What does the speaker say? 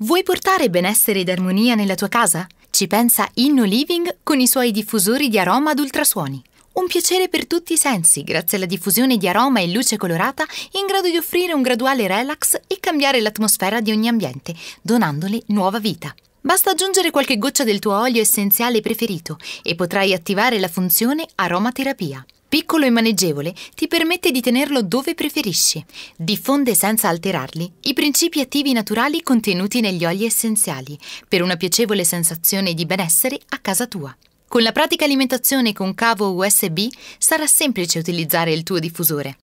Vuoi portare benessere ed armonia nella tua casa? Ci pensa Inno Living con i suoi diffusori di aroma ad ultrasuoni. Un piacere per tutti i sensi, grazie alla diffusione di aroma e luce colorata, in grado di offrire un graduale relax e cambiare l'atmosfera di ogni ambiente, donandole nuova vita. Basta aggiungere qualche goccia del tuo olio essenziale preferito e potrai attivare la funzione aromaterapia. Piccolo e maneggevole ti permette di tenerlo dove preferisci. Diffonde senza alterarli i principi attivi naturali contenuti negli oli essenziali per una piacevole sensazione di benessere a casa tua. Con la pratica alimentazione con cavo USB sarà semplice utilizzare il tuo diffusore.